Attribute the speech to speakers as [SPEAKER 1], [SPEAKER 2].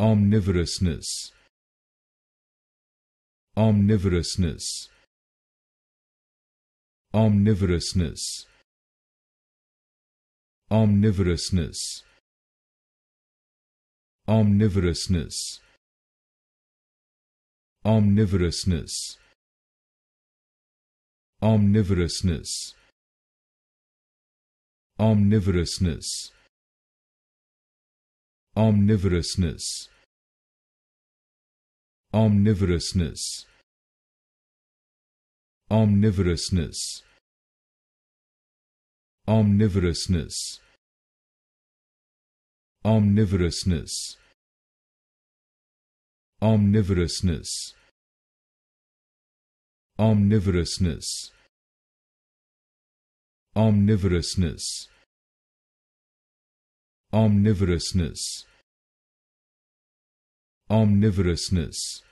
[SPEAKER 1] omnivorousness omnivorousness omnivorousness omnivorousness omnivorousness omnivorousness omnivorousness omnivorousness omnivorousness omnivorousness omnivorousness omnivorousness omnivorousness omnivorousness omnivorousness omnivorousness omnivorousness omnivorousness